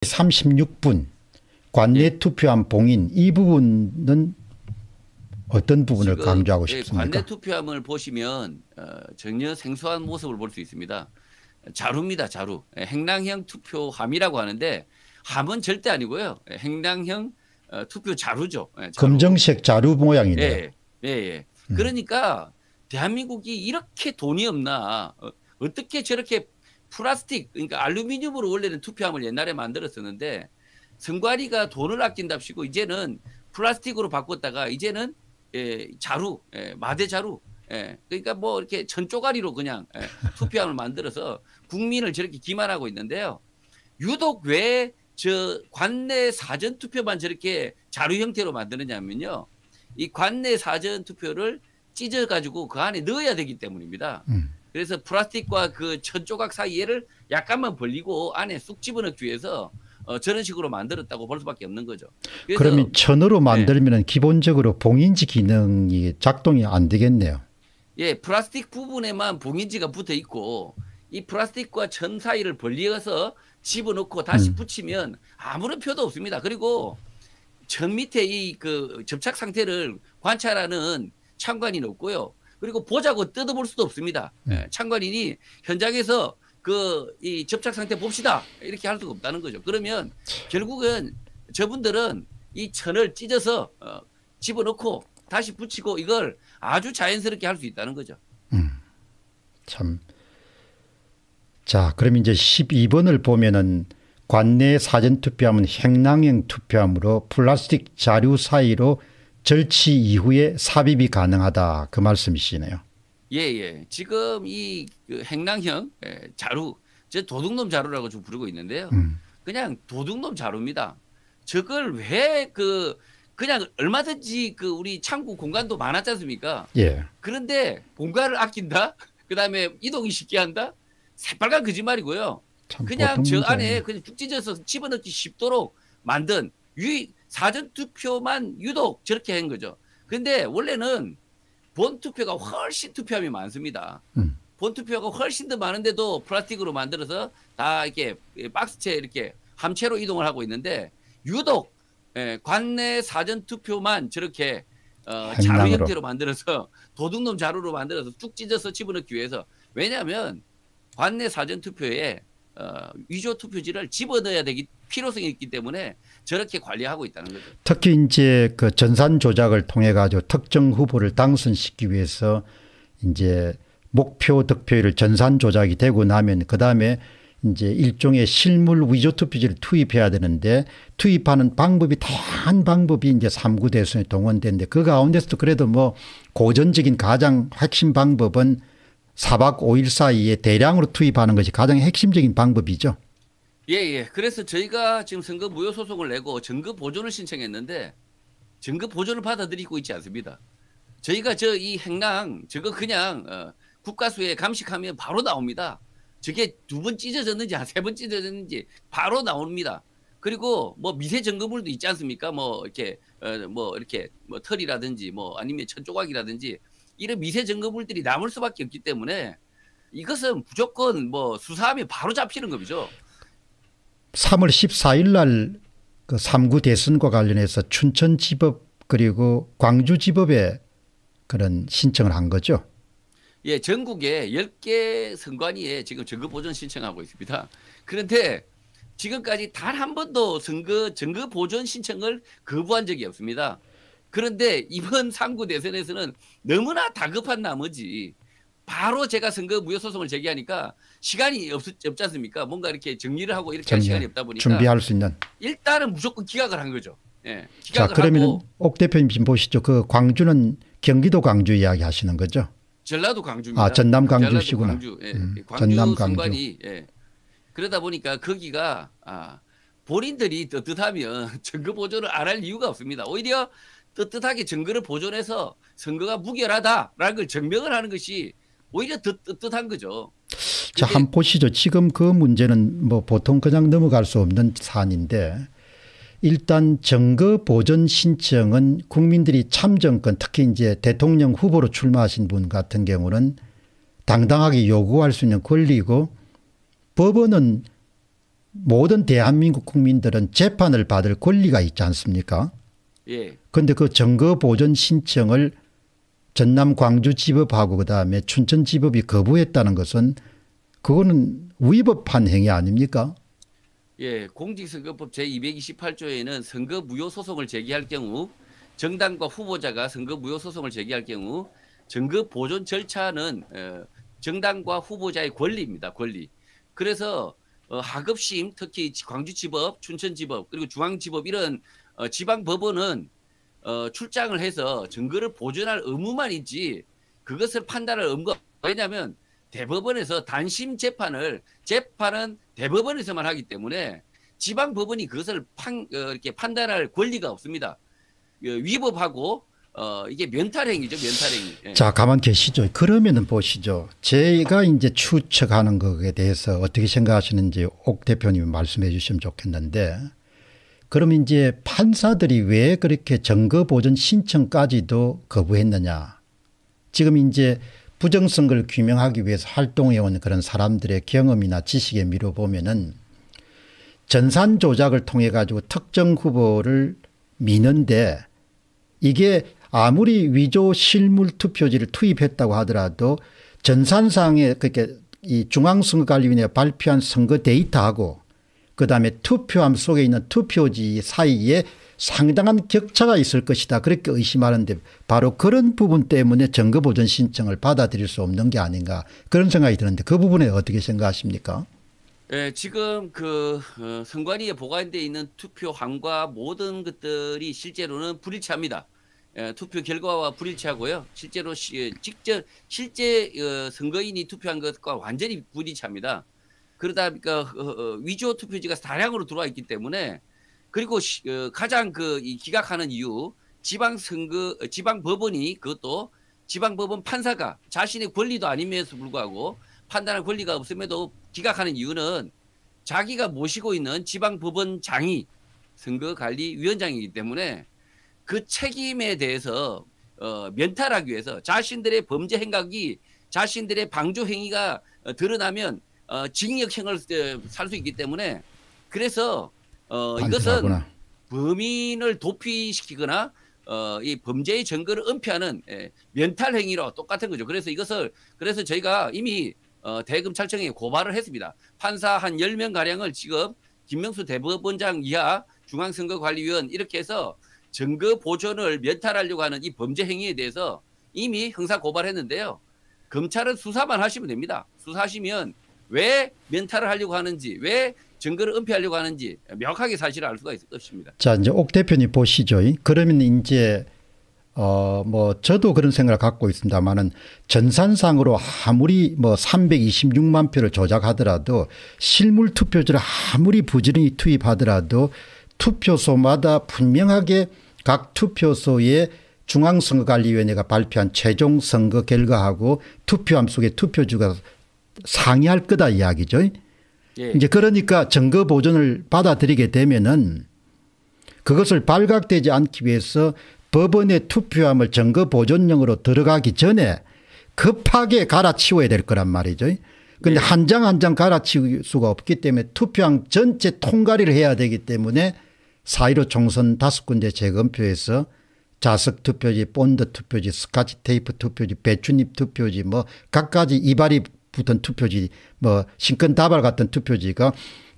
36분 관내 예. 투표함 봉인 이 부분은 어떤 부분을 강조하고 예, 싶습니까? 관내 투표함을 보시면 어, 전혀 생소한 모습을 볼 수 있습니다. 자루입니다. 자루. 예, 행랑형 투표함이라고 하는데 함은 절대 아니고요. 예, 행랑형 어, 투표 자루죠. 자루. 검정색 자루 모양이네요. 예, 예, 예. 그러니까 음. 그러니까 대한민국이 이렇게 돈이 없나 어, 어떻게 저렇게 플라스틱 그러니까 알루미늄으로 원래는 투표함을 옛날에 만들었었는데 선관위가 돈을 아낀답시고 이제는 플라스틱으로 바꿨다가 이제는 예, 자루 예, 마대 자루 예, 그러니까 뭐 이렇게 전쪼가리로 그냥 예, 투표함을 만들어서 국민을 저렇게 기만하고 있는데요. 유독 왜 저 관내 사전 투표만 저렇게 자루 형태로 만드느냐면요. 이 관내 사전 투표를 찢어 가지고 그 안에 넣어야 되기 때문입니다. 음. 그래서 플라스틱과 그 천조각 사이를 약간만 벌리고 안에 쑥 집어넣기 위해서 어, 저런 식으로 만들었다고 볼 수밖에 없는 거죠. 그러면 천으로 만들면 네. 기본적으로 봉인지 기능이 작동이 안 되겠네요. 예, 플라스틱 부분에만 봉인지가 붙어 있고 이 플라스틱과 천 사이를 벌려서 집어넣고 다시 음. 붙이면 아무런 표도 없습니다. 그리고 천 밑에 이그 접착 상태를 관찰하는 창관이 없고요. 그리고 보자고 뜯어볼 수도 없습니다. 네. 예, 참관인이 현장에서 그 이 접착 상태 봅시다 이렇게 할 수가 없다는 거죠. 그러면 결국은 저분들은 이 천을 찢어서 어, 집어넣고 다시 붙이고 이걸 아주 자연스럽게 할 수 있다는 거죠. 음, 참. 자, 그럼 이제 12번을 보면은 관내 사전 투표함은 행랑형 투표함으로 플라스틱 자료 사이로 절치 이후에 삽입이 가능하다 그 말씀이시네요. 예예. 예. 지금 이 그 행랑형 예, 자루, 제 도둑놈 자루라고 좀 부르고 있는데요. 음. 그냥 도둑놈 자루입니다. 저걸 왜 그 그냥 얼마든지 그 우리 창고 공간도 많았지 않습니까? 예. 그런데 공간을 아낀다. 그다음에 이동이 쉽게 한다. 새빨간 거짓말이고요. 그냥 저 안에 그냥 죽 찢어서 집어넣기 쉽도록 만든 유이 사전 투표만 유독 저렇게 한 거죠. 근데 원래는 본 투표가 훨씬 투표함이 많습니다. 음. 본 투표가 훨씬 더 많은데도 플라스틱으로 만들어서 다 이렇게 예, 박스채 이렇게 함채로 이동을 하고 있는데 유독 예, 관내 사전 투표만 저렇게 어, 자루 형태로 만들어서 도둑놈 자루로 만들어서 쭉 찢어서 집어넣기 위해서 왜냐하면 관내 사전 투표에 어, 위조 투표지를 집어넣어야 되기 필요성이 있기 때문에 저렇게 관리하고 있다는 거죠. 특히 이제 그 전산 조작을 통해 가지고 특정 후보를 당선시키기 위해서 이제 목표 득표율 전산 조작이 되고 나면 그다음에 이제 일종의 실물 위조 투표지를 투입해야 되는데 투입하는 방법이 다양한 방법이 이제 삼구 대선에 동원된데 그 가운데서도 그래도 뭐 고전적인 가장 핵심 방법은 사박오일 사이에 대량으로 투입하는 것이 가장 핵심적인 방법이죠. 예, 예. 그래서 저희가 지금 선거 무효 소송을 내고 증거 보존을 신청했는데 증거 보존을 받아들이고 있지 않습니다. 저희가 저 이 행랑 저거 그냥 어, 국가수에 감식하면 바로 나옵니다. 저게 두 번 찢어졌는지 한 세 번 찢어졌는지 바로 나옵니다. 그리고 뭐 미세 증거물도 있지 않습니까? 뭐 이렇게 어, 뭐 이렇게 뭐 털이라든지 뭐 아니면 천 조각이라든지 이런 미세 증거물들이 남을 수밖에 없기 때문에 이것은 무조건 뭐 수사하면 바로 잡히는 겁니다. 3월 14일 날그 3구 대선과 관련해서 춘천지법 그리고 광주지법에 그런 신청을 한 거죠. 예, 전국에 10개 선관위에 지금 선거 보존 신청하고 있습니다. 그런데 지금까지 단 한 번도 선거 선거 보존 신청을 거부한 적이 없습니다. 그런데 이번 3구 대선에서는 너무나 다급한 나머지 바로 제가 선거 무효 소송을 제기하니까 시간이 없, 없지 않습니까? 뭔가 이렇게 정리를 하고 이렇게 정리, 시간이 없다 보니까 준비할 수 있는 일단은 무조건 기각을 한 거죠. 예. 자, 그러면 옥 대표님 지금 보시죠. 그 광주는 경기도 광주 이야기 하시는 거죠? 전라도 광주입니다. 아, 전남 광주시구나. 광주, 예. 음, 예, 광주 전남 광주. 예. 그러다 보니까 거기가 아, 본인들이 떳떳하면 증거 보존을 안 할 이유가 없습니다. 오히려 떳떳하게 증거를 보존해서 선거가 무결하다라는 걸 증명을 하는 것이 오히려 뜨 뜻한 거죠. 자, 한 보시죠. 지금 그 문제는 뭐 보통 그냥 넘어갈 수 없는 사안인데 일단 정거 보존 신청은 국민들이 참정권 특히 이제 대통령 후보로 출마하신 분 같은 경우는 당당하게 요구할 수 있는 권리고 법원은 모든 대한민국 국민들은 재판을 받을 권리가 있지 않습니까? 예. 그런데 그 정거 보존 신청을 전남 광주 지법하고 그다음에 춘천 지법이 거부했다는 것은 그거는 위법한 행위 아닙니까? 예, 공직선거법 제228조에는 선거 무효 소송을 제기할 경우 정당과 후보자가 선거 무효 소송을 제기할 경우 선거 보존 절차는 어, 정당과 후보자의 권리입니다. 권리. 그래서 어, 하급심 특히 광주지법, 춘천지법 그리고 중앙지법 이런 어, 지방법원은 어, 출장을 해서 증거를 보존할 의무만 있지 그것을 판단할 의무가 왜냐하면 대법원에서 단심 재판을 재판은 대법원에서만 하기 때문에 지방 법원이 그것을 판, 어, 이렇게 판단할 권리가 없습니다. 어, 위법하고 어, 이게 면탈행위죠, 면탈행위. 예. 자, 가만 계시죠. 그러면은 보시죠. 제가 이제 추측하는 거에 대해서 어떻게 생각하시는지 옥대표님 말씀해 주시면 좋겠는데 그럼 이제 판사들이 왜 그렇게 증거 보존 신청까지도 거부했느냐. 지금 이제 부정선거를 규명하기 위해서 활동해온 그런 사람들의 경험이나 지식에 미뤄보면은 전산 조작을 통해 가지고 특정 후보를 미는데 이게 아무리 위조 실물 투표지를 투입했다고 하더라도 전산상에 그렇게 이 중앙선거관리위원회가 발표한 선거 데이터하고 그 다음에 투표함 속에 있는 투표지 사이에 상당한 격차가 있을 것이다 그렇게 의심하는데 바로 그런 부분 때문에 정거보전 신청을 받아들일 수 없는 게 아닌가 그런 생각이 드는데 그 부분에 어떻게 생각하십니까? 예, 지금 그 어, 선관위에 보관되어 있는 투표함과 모든 것들이 실제로는 불일치합니다. 예, 투표 결과와 불일치하고요. 실제로 예, 직접 실제 어, 선거인이 투표한 것과 완전히 불일치합니다. 그러다 보니까 어, 어, 위조 투표지가 다량으로 들어와 있기 때문에 그리고 어, 가장 그 기각하는 이유 지방 선거 지방 법원이 그것도 지방 법원 판사가 자신의 권리도 아님에도 불구하고 판단할 권리가 없음에도 기각하는 이유는 자기가 모시고 있는 지방 법원장이 선거관리위원장이기 때문에 그 책임에 대해서 어, 면탈하기 위해서 자신들의 범죄 행각이 자신들의 방조 행위가 드러나면 어, 징역형을 어, 살수 있기 때문에 그래서 어, 이것은 범인을 도피시키거나 어, 이 범죄의 증거를 은폐하는 예, 면탈 행위로 똑같은 거죠. 그래서 이것을 그래서 저희가 이미 어, 대검찰청에 고발을 했습니다. 판사 한 열 명 가량을 지금 김명수 대법원장 이하 중앙선거관리위원 이렇게 해서 증거 보존을 면탈하려고 하는 이 범죄 행위에 대해서 이미 형사 고발했는데요. 검찰은 수사만 하시면 됩니다. 수사하시면 왜 멘탈을 하려고 하는지 왜 증거를 은폐하려고 하는지 명확하게 사실을 알 수가 있을 니다자 이제 옥 대표님 보시죠. 그러면 이제 어 뭐 저도 그런 생각을 갖고 있습니다만은 전산상으로 아무리 뭐 326만 표를 조작하더라도 실물 투표지를 아무리 부지런히 투입하더라도 투표소마다 분명하게 각 투표소에 중앙선거관리위원회가 발표한 최종 선거 결과하고 투표함 속에 투표지가 상의할 거다 이야기죠. 예. 이제 그러니까 증거 보존을 받아들이게 되면은 그것을 발각되지 않기 위해서 법원의 투표함을 증거 보존령으로 들어가기 전에 급하게 갈아치워야 될 거란 말이죠. 그런데 네. 예. 한장 한 장 갈아치울 수가 없기 때문에 투표함 전체 통과를 해야 되기 때문에 사1 5 총선 다섯 군데 재검표에서 자석 투표지, 본드 투표지, 스카치 테이프 투표지, 배추잎 투표지 뭐 각가지 이발이 붙은 투표지 뭐 신권 다발 같은 투표지가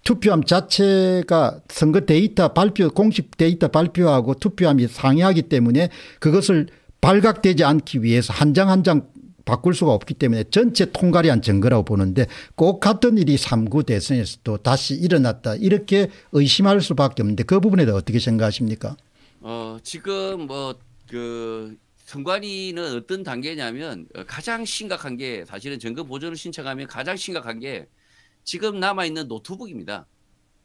투표함 자체가 선거 데이터 발표 공식 데이터 발표하고 투표함이 상이하기 때문에 그것을 발각되지 않기 위해서 한 장 한 장 바꿀 수가 없기 때문에 전체 통과리한 증거라고 보는데 꼭 같은 일이 3구 대선에서도 다시 일어났다 이렇게 의심할 수밖에 없는데 그 부분에 대해 어떻게 생각하십니까 어, 지금 뭐그 선관위는 어떤 단계냐면 어, 가장 심각한 게 사실은 정금 보존을 신청하면 가장 심각한 게 지금 남아있는 노트북입니다.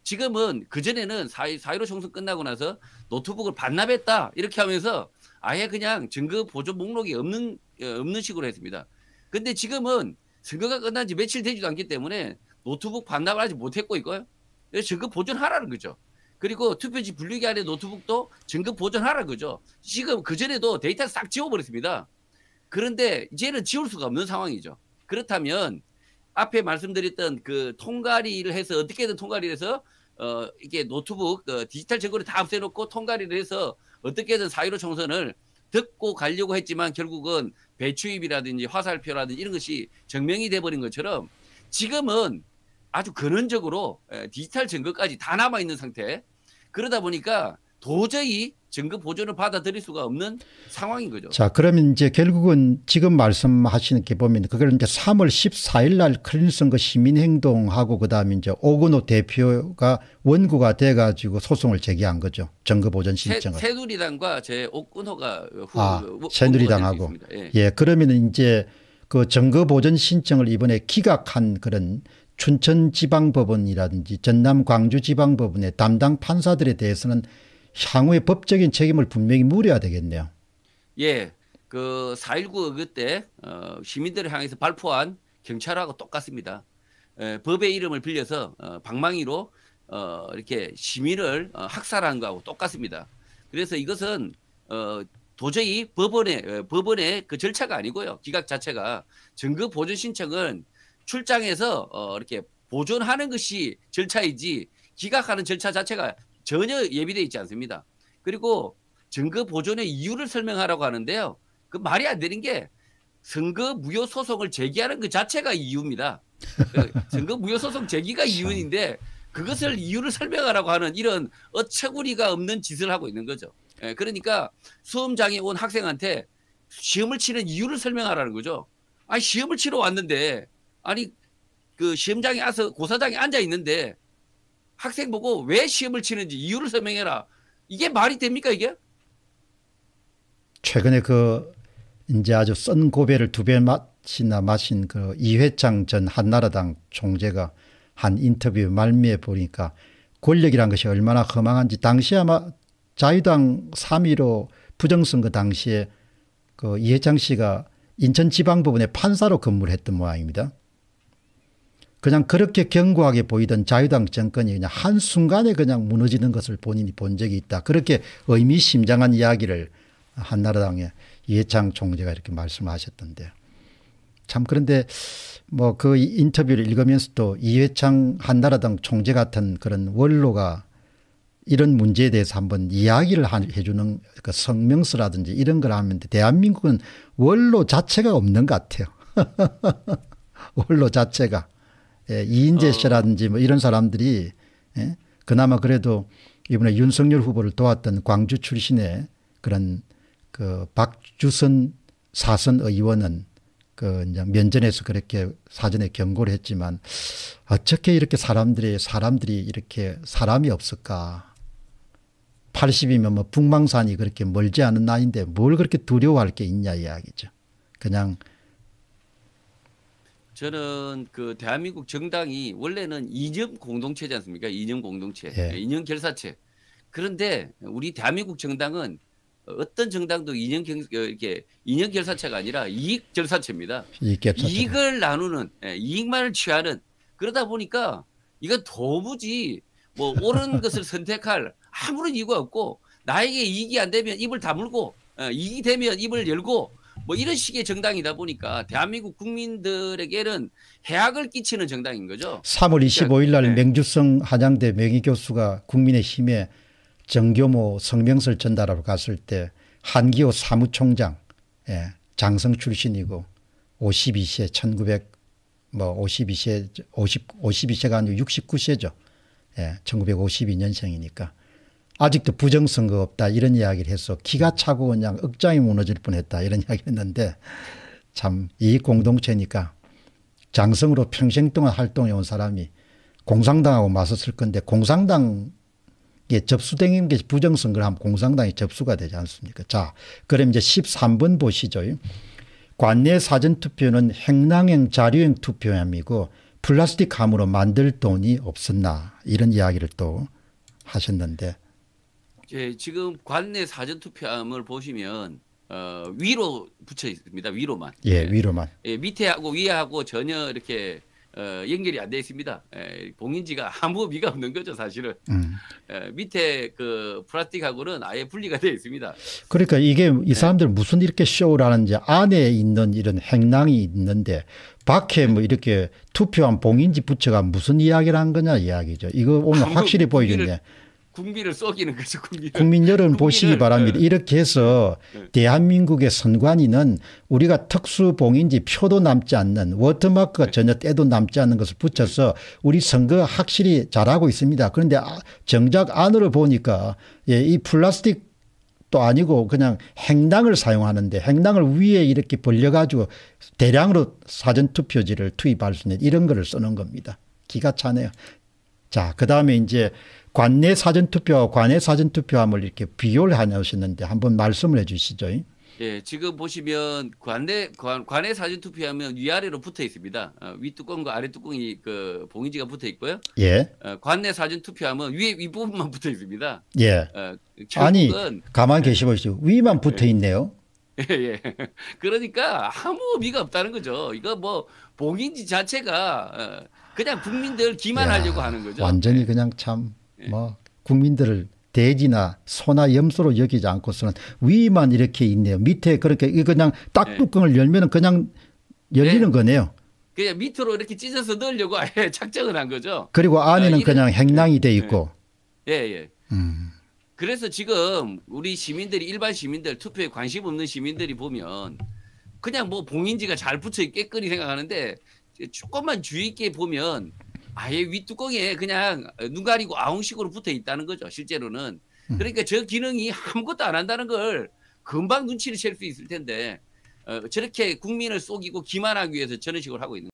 지금은 그전에는 4.15 총선 끝나고 나서 노트북을 반납했다 이렇게 하면서 아예 그냥 증거 보조 목록이 없는 어, 없는 식으로 했습니다. 근데 지금은 선거가 끝난 지 며칠 되지도 않기 때문에 노트북 반납을 아직 못했고 이거요 그래서 증거 보존하라는 거죠. 그리고 투표지 분류기 안에 노트북도 증급 보존하라 그죠. 지금 그전에도 데이터 싹 지워버렸습니다. 그런데 이제는 지울 수가 없는 상황이죠. 그렇다면 앞에 말씀드렸던 그 통가리를 해서 어떻게든 통가리를 해서 어 이게 노트북 어, 디지털 증거를 다 없애놓고 통가리를 해서 어떻게든 사유로 총선을 듣고 가려고 했지만 결국은 배추입이라든지 화살표라든지 이런 것이 증명이 돼버린 것처럼 지금은 아주 근원적으로 예, 디지털 증거까지 다 남아 있는 상태. 그러다 보니까 도저히 증거 보존을 받아들일 수가 없는 상황인 거죠. 자, 그러면 이제 결국은 지금 말씀하시는 게 보면 그걸 이제 3월 14일 날 클린슨 그 시민행동하고 그다음에 이제 오근호 대표가 원고가 돼 가지고 소송을 제기한 거죠. 증거 보존 신청을. 새, 새누리당과 제 오근호가 후, 아, 새누리당하고 예. 예. 그러면 이제 그 증거 보존 신청을 이번에 기각한 그런 춘천지방법원이라든지 전남광주지방법원의 담당 판사들에 대해서는 향후에 법적인 책임을 분명히 물어야 되겠네요. 예. 그4.19 그때 어, 시민들을 향해서 발포한 경찰하고 똑같습니다. 에, 예, 법의 이름을 빌려서 어, 방망이로 어, 이렇게 시민을 어, 학살한 거하고 똑같습니다. 그래서 이것은 어, 도저히 법원의 어, 법원의 그 절차가 아니고요. 기각 자체가 증거 보존 신청은 출장에서 어, 이렇게 보존하는 것이 절차이지 기각하는 절차 자체가 전혀 예비되어 있지 않습니다. 그리고 증거 보존의 이유를 설명하라고 하는데요. 그 말이 안 되는 게 선거 무효 소송을 제기하는 그 자체가 이유입니다. 그 선거 무효 소송 제기가 이유인데 그것을 이유를 설명하라고 하는 이런 어처구니가 없는 짓을 하고 있는 거죠. 예, 그러니까 수험장에 온 학생한테 시험을 치는 이유를 설명하라는 거죠. 아 시험을 치러 왔는데 아니 그 시험장에 와서 고사장에 앉아 있는데 학생 보고 왜 시험을 치는지 이유를 설명해라. 이게 말이 됩니까 이게? 최근에 그 이제 아주 쓴 고배를 두배 맛이나 마신 그 이회창 전 한나라당 총재가 한 인터뷰 말미에 보니까 권력이란 것이 얼마나 허망한지 당시 아마 자유당 3위로 부정선거 당시에 그 이회창 씨가 인천지방법원의 판사로 근무를 했던 모양입니다. 그냥 그렇게 견고하게 보이던 자유당 정권이 그냥 한순간에 그냥 무너지는 것을 본인이 본 적이 있다. 그렇게 의미심장한 이야기를 한나라당의 이해창 총재가 이렇게 말씀하셨던데요. 참 그런데 뭐 그 인터뷰를 읽으면서도 이회창 한나라당 총재 같은 그런 원로가 이런 문제에 대해서 한번 이야기를 해주는 그 성명서라든지 이런 걸 하면 대한민국은 원로 자체가 없는 것 같아요. 원로 자체가. 예, 이인재 어. 씨라든지 뭐 이런 사람들이 예? 그나마 그래도 이번에 윤석열 후보를 도왔던 광주 출신의 그런 그 박주선 사선 의원은 그 이제 면전에서 그렇게 사전에 경고를 했지만 어떻게 이렇게 사람들이 사람들이 이렇게 사람이 없을까? 80이면 뭐 북망산이 그렇게 멀지 않은 나이인데 뭘 그렇게 두려워할 게 있냐 이야기죠. 그냥 저는 그 대한민국 정당이 원래는 이념 공동체지 않습니까? 이념 공동체, 예. 예 이념 결사체. 그런데 우리 대한민국 정당은 어떤 정당도 이념 경 어, 이렇게 인연 결사체가 아니라 이익 결사체입니다. 이익 결사체. 이익을 나누는 예, 이익만을 취하는 그러다 보니까 이건 도무지 뭐 옳은 것을 선택할 아무런 이유가 없고 나에게 이익이 안 되면 입을 다물고 어, 이익이 되면 입을 열고 뭐 이런 식의 정당이다 보니까 대한민국 국민들에게는 해악을 끼치는 정당인 거죠. 3월 25일 그러니까 날 네. 맹주성 한양대 명의 교수가 국민의힘에 정교모 성명서를 전달하러 갔을 때 한기호 사무총장 예, 장성 출신이고 52세 1900뭐 52세 50 52세가 아니고 69세죠. 예, 1952년생이니까 아직도 부정선거 없다 이런 이야기를 해서 기가 차고 그냥 억장이 무너질 뻔했다 이런 이야기를 했는데 참 이 공동체니까 장성으로 평생 동안 활동해 온 사람이 공상당하고 맞섰을 건데 공상당에 접수된 게 부정선거를 하면 공상당이 접수가 되지 않습니까 자 그럼 이제 13번 보시죠 관내 사전투표는 행랑행 자료행 투표함이고 플라스틱 함으로 만들 돈이 없었나 이런 이야기를 또 하셨는데 예, 지금 관내 사전 투표함을 보시면 어, 위로 붙여 있습니다. 위로만. 예, 예. 위로만. 예, 밑에하고 위하고 전혀 이렇게 어, 연결이 안 돼 있습니다. 예, 봉인지가 아무 의미가 없는 거죠, 사실은. 음. 예, 밑에 그 플라스틱하고는 아예 분리가 되 있습니다. 그러니까 이게 이 예. 사람들 네. 무슨 이렇게 쇼를 하는지 안에 있는 이런 행랑이 있는데 밖에 뭐 이렇게 투표한 봉인지 부처가 무슨 이야기를 한 거냐 이야기죠. 이거 오늘 확실히 보이겠네. 국민을 쏘기는 거죠. 국민을. 국민 여론 보시기 네. 바랍니다. 네. 이렇게 해서 네. 대한민국의 선관위는 우리가 특수봉인지 표도 남지 않는 워터마크가 네. 전혀 때도 남지 않는 것을 붙여서 우리 선거 확실히 잘하고 있습니다. 그런데 아, 정작 안으로 보니까 예, 이 플라스틱 또 아니고 그냥 행당을 사용하는데 행당을 위에 이렇게 벌려가지고 대량으로 사전투표지를 투입할 수 있는 이런 거를 쓰는 겁니다. 기가 차네요. 자, 그 다음에 이제 관내 사전투표와 관외 사전투표함을 이렇게 비교를 하셨는데 한번 말씀을 해 주시죠. 예, 지금 보시면 관내 관, 관내 사전 투표하면 위아래로 붙어 있습니다. 어, 위 뚜껑과 아래 뚜껑이 그 봉인지가 붙어 있고요. 예. 어, 관내 사전 투표하면 위에 위 부분만 붙어 있습니다. 예. 어, 아니 가만 예. 계시보시죠. 위만 붙어 예. 있네요. 예, 예. 그러니까 아무 의미가 없다는 거죠. 이거 뭐 봉인지 자체가 어, 그냥 국민들 기만하려고 하는 거죠. 완전히 예. 그냥 참. 예. 뭐 국민들을 돼지나 소나 염소로 여기지 않고서는 위만 이렇게 있네요. 밑에 그렇게 그냥 딱 뚜껑을 예. 열면 그냥 열리는 예. 거네요. 그냥 밑으로 이렇게 찢어서 넣으려고 아예 을한 거죠. 그리고 안에는 아, 그냥 행랑이 돼 있고. 예, 예. 음. 그래서 지금 우리 시민들이 일반 시민들 투표에 관심 없는 시민들이 보면 그냥 뭐 봉인지가 잘 붙어 있겠거니 생각하는데 조금만 주의 있게 보면 아예 윗뚜껑에 그냥 눈 가리고 아웅식으로 붙어 있다는 거죠. 실제로는. 음. 그러니까 저 기능이 아무것도 안 한다는 걸 금방 눈치를 챌 수 있을 텐데 어, 저렇게 국민을 속이고 기만하기 위해서 저런 식으로 하고 있는